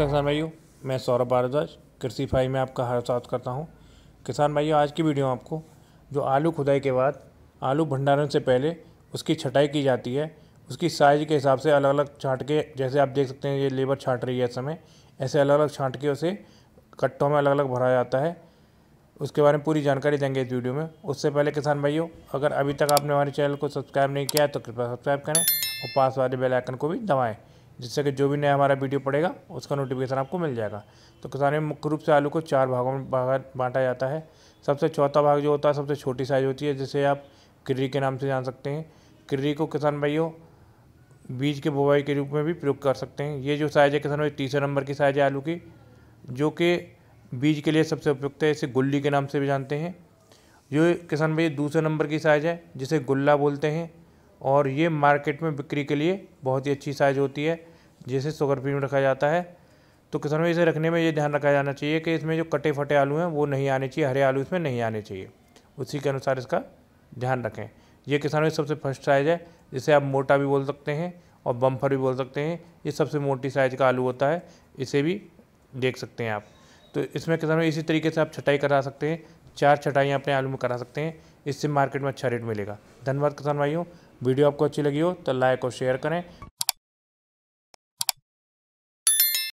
नमस्कार किसान भाइयों मैं सौरभ भारद्वाज कृषि फाई में आपका हर स्वागत करता हूं किसान भाइयों आज की वीडियो में आपको जो आलू खुदाई के बाद आलू भंडारण से पहले उसकी छटाई की जाती है उसकी साइज के हिसाब से अलग अलग छाँट के जैसे आप देख सकते हैं ये लेबर छाँट रही है इस समय ऐसे अलग अलग छाँट के उसे कट्टों में अलग अलग भरा जाता है उसके बारे में पूरी जानकारी देंगे इस वीडियो में उससे पहले किसान भाइयों अगर अभी तक आपने हमारे चैनल को सब्सक्राइब नहीं किया है तो कृपया सब्सक्राइब करें और पास वाले बेल आइकन को भी दबाएँ जिससे कि जो भी नया हमारा वीडियो पड़ेगा उसका नोटिफिकेशन आपको मिल जाएगा तो किसान में मुख्य रूप से आलू को चार भागों में बांटा जाता है सबसे चौथा भाग जो होता है सबसे छोटी साइज होती है जिसे आप किर्री के नाम से जान सकते हैं किर्री को किसान भाइयों बीज के बुवाई के रूप में भी प्रयोग कर सकते हैं ये जो साइज है किसान भाई तीसरे नंबर की साइज है आलू की जो कि बीज के लिए सबसे उपयुक्त है इसे गुल्ली के नाम से भी जानते हैं जो किसान भाई दूसरे नंबर की साइज है जिसे गुल्ला बोलते हैं और ये मार्केट में बिक्री के लिए बहुत ही अच्छी साइज़ होती है जिसे शुगर फ्री में रखा जाता है तो किसान में इसे रखने में ये ध्यान रखा जाना चाहिए कि इसमें जो कटे फटे आलू हैं वो नहीं आने चाहिए हरे आलू इसमें नहीं आने चाहिए उसी के अनुसार इसका ध्यान रखें ये किसानों की सबसे फर्स्ट साइज़ है जिसे आप मोटा भी बोल सकते हैं और बम्फर भी बोल सकते हैं ये सबसे मोटी साइज़ का आलू होता है इसे भी देख सकते हैं आप तो इसमें किसानों इसी तरीके से आप छटाई करा सकते हैं चार छटाइयाँ अपने आलू में करा सकते हैं इससे मार्केट में अच्छा रेट मिलेगा धन्यवाद किसान भाइयों वीडियो आपको अच्छी लगी हो तो लाइक और शेयर करें